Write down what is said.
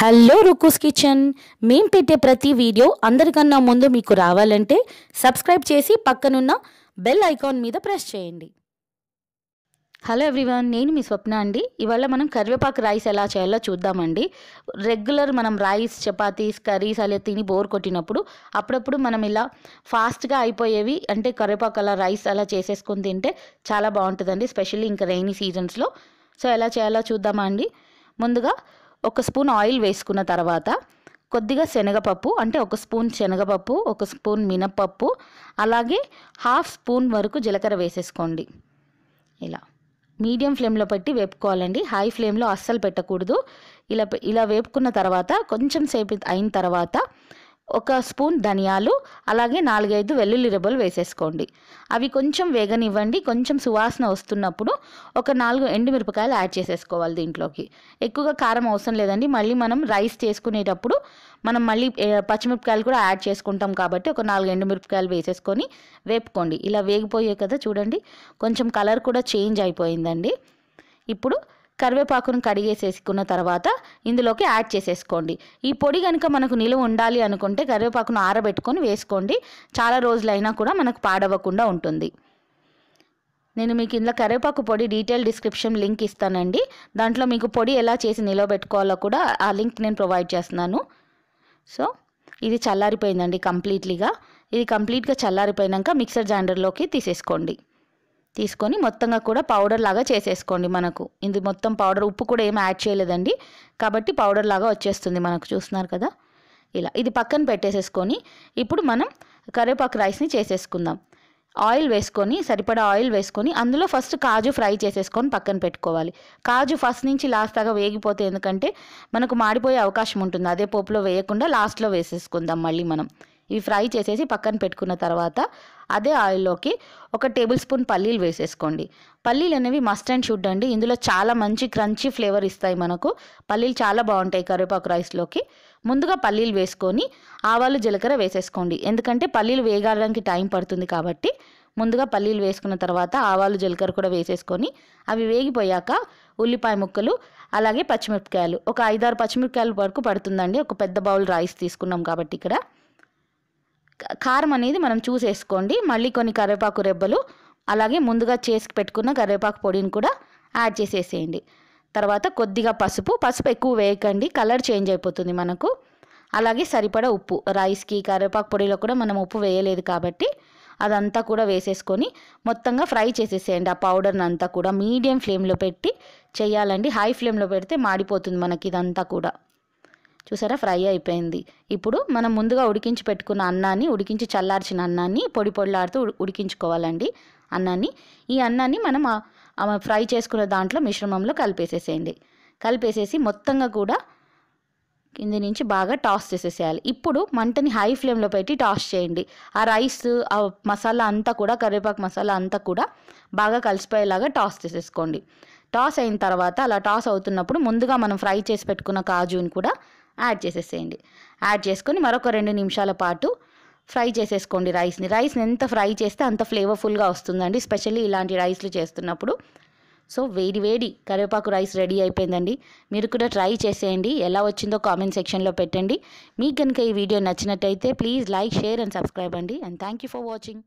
hello రుకుస్ kitchen మేం పెట్టే ప్రతి వీడియో అందరికన్నా ముందు మీకు రావాలంటే సబ్స్క్రైబ్ చేసి పక్కనున్న బెల్ ఐకాన్ మీద ప్రెస్ చేయండి హలో ఎవ్రీవన్ నేను మీ స్వప్న అండి ఇవాళ మనం కరివేపాకు రైస్ ఎలా చేయాలో చూద్దామండి రెగ్యులర్ మనం రైస్ చపాతీస్ కర్రీస్ అలా తిని బోర్ కొట్టినప్పుడు అప్పుడప్పుడు మనం ఇలా ఫాస్ట్గా అయిపోయేవి అంటే కరివేపాకు అలా రైస్ అలా చేసేసుకొని తింటే చాలా బాగుంటుందండి స్పెషల్లీ ఇంకా రైనీ సీజన్స్లో సో ఎలా చేయాలో చూద్దామా అండి ముందుగా ఒక స్పూన్ ఆయిల్ వేసుకున్న తర్వాత కొద్దిగా శనగపప్పు అంటే ఒక స్పూన్ శనగపప్పు ఒక స్పూన్ మినపప్పు అలాగే హాఫ్ స్పూన్ వరకు జీలకర్ర వేసేసుకోండి ఇలా మీడియం ఫ్లేమ్లో పెట్టి వేపుకోవాలండి హై ఫ్లేమ్లో అస్సలు పెట్టకూడదు ఇలా ఇలా వేపుకున్న తర్వాత కొంచెం సేపు అయిన తర్వాత ఒక స్పూన్ ధనియాలు అలాగే నాలుగైదు వెల్లుల్లి రెబ్బలు వేసేసుకోండి అవి కొంచెం వేగనివ్వండి కొంచెం సువాసన వస్తున్నప్పుడు ఒక నాలుగు ఎండుమిరపకాయలు యాడ్ చేసేసుకోవాలి దీంట్లోకి ఎక్కువగా కారం అవసరం లేదండి మళ్ళీ మనం రైస్ చేసుకునేటప్పుడు మనం మళ్ళీ పచ్చిమిరపకాయలు కూడా యాడ్ చేసుకుంటాం కాబట్టి ఒక నాలుగు ఎండుమిరపకాయలు వేసేసుకొని వేపుకోండి ఇలా వేగిపోయే కదా చూడండి కొంచెం కలర్ కూడా చేంజ్ అయిపోయిందండి ఇప్పుడు కరివేపాకును కడిగేసేసుకున్న తర్వాత ఇందులోకి యాడ్ చేసేసుకోండి ఈ పొడి కనుక మనకు నిలువ ఉండాలి అనుకుంటే కరివేపాకును ఆరబెట్టుకొని వేసుకోండి చాలా రోజులైనా కూడా మనకు పాడవకుండా ఉంటుంది నేను మీకు ఇందులో కరివేపాకు పొడి డీటెయిల్ డిస్క్రిప్షన్ లింక్ ఇస్తానండి దాంట్లో మీకు పొడి ఎలా చేసి నిలవబెట్టుకోవాలో కూడా ఆ లింక్ నేను ప్రొవైడ్ చేస్తున్నాను సో ఇది చల్లారిపోయిందండి కంప్లీట్లీగా ఇది కంప్లీట్గా చల్లారిపోయాక మిక్సర్ జాండర్లోకి తీసేసుకోండి తీసుకొని మొత్తంగా కూడా పౌడర్ లాగా చేసేసుకోండి మనకు ఇది మొత్తం పౌడర్ ఉప్పు కూడా ఏం యాడ్ చేయలేదండి కాబట్టి పౌడర్ లాగా వచ్చేస్తుంది మనకు చూస్తున్నారు కదా ఇలా ఇది పక్కన పెట్టేసేసుకొని ఇప్పుడు మనం కరివేపాకు రైస్ని చేసేసుకుందాం ఆయిల్ వేసుకొని సరిపడా ఆయిల్ వేసుకొని అందులో ఫస్ట్ కాజు ఫ్రై చేసేసుకొని పక్కన పెట్టుకోవాలి కాజు ఫస్ట్ నుంచి లాస్ట్ దాకా వేగిపోతే ఎందుకంటే మనకు మాడిపోయే అవకాశం ఉంటుంది అదే పోపులో వేయకుండా లాస్ట్లో వేసేసుకుందాం మళ్ళీ మనం ఇవి ఫ్రై చేసేసి పక్కన పెట్టుకున్న తర్వాత అదే ఆయిల్లోకి ఒక టేబుల్ స్పూన్ పల్లీలు వేసేసుకోండి పల్లీలు అనేవి మస్ట్ అండ్ షుడ్ అండి ఇందులో చాలా మంచి క్రంచీ ఫ్లేవర్ ఇస్తాయి మనకు పల్లీలు చాలా బాగుంటాయి కరివేపాకు రైస్లోకి ముందుగా పల్లీలు వేసుకొని ఆవాలు జీలకర్ర వేసేసుకోండి ఎందుకంటే పల్లీలు వేగడానికి టైం పడుతుంది కాబట్టి ముందుగా పల్లీలు వేసుకున్న తర్వాత ఆవాలు జీలకర్ర కూడా వేసేసుకొని అవి వేగిపోయాక ఉల్లిపాయ ముక్కలు అలాగే పచ్చిమిరపకాయలు ఒక ఐదారు పచ్చిమిరపకాయలు వరకు పడుతుందండి ఒక పెద్ద బౌల్ రైస్ తీసుకున్నాం కాబట్టి ఇక్కడ కారం అనేది మనం చూసేసుకోండి మళ్ళీ కొన్ని కరివేపాకు రెబ్బలు అలాగే ముందుగా చేసి పెట్టుకున్న కరివేపాకు పొడిని కూడా యాడ్ చేసేసేయండి తర్వాత కొద్దిగా పసుపు పసుపు ఎక్కువ వేయకండి కలర్ చేంజ్ అయిపోతుంది మనకు అలాగే సరిపడా ఉప్పు రైస్కి కరివేపాకు పొడిలో కూడా మనం ఉప్పు వేయలేదు కాబట్టి అదంతా కూడా వేసేసుకొని మొత్తంగా ఫ్రై చేసేసేయండి ఆ పౌడర్ని అంతా కూడా మీడియం ఫ్లేమ్లో పెట్టి చేయాలండి హై ఫ్లేమ్లో పెడితే మాడిపోతుంది మనకి ఇదంతా కూడా చూసారా ఫ్రై అయిపోయింది ఇప్పుడు మనం ముందుగా ఉడికించి పెట్టుకున్న అన్నాన్ని ఉడికించి చల్లార్చిన అన్నాన్ని పొడి పొడిలాడుతూ ఉడికించుకోవాలండి అన్నాన్ని ఈ అన్నాన్ని మనం ఫ్రై చేసుకున్న దాంట్లో మిశ్రమంలో కలిపేసేసేయండి కలిపేసేసి మొత్తంగా కూడా కింద నుంచి బాగా టాస్ చేసేసేయాలి ఇప్పుడు మంటని హై ఫ్లేమ్లో పెట్టి టాస్ చేయండి ఆ రైస్ ఆ మసాలా అంతా కూడా కరివేపాకు మసాలా అంతా కూడా బాగా కలిసిపోయేలాగా టాస్ చేసేసుకోండి టాస్ అయిన తర్వాత అలా టాస్ అవుతున్నప్పుడు ముందుగా మనం ఫ్రై చేసి పెట్టుకున్న కాజుని కూడా యాడ్ చేసేసేయండి యాడ్ చేసుకొని మరొక రెండు నిమిషాల పాటు ఫ్రై చేసేసుకోండి రైస్ని రైస్ని ఎంత ఫ్రై చేస్తే అంత ఫ్లేవర్ఫుల్గా వస్తుందండి స్పెషల్లీ ఇలాంటి రైస్లు చేస్తున్నప్పుడు సో వేడి వేడి కరివేపాకు రైస్ రెడీ అయిపోయిందండి మీరు కూడా ట్రై చేసేయండి ఎలా వచ్చిందో కామెంట్ సెక్షన్లో పెట్టండి మీకు కనుక ఈ వీడియో నచ్చినట్టయితే please like share and subscribe అండి and thank you for watching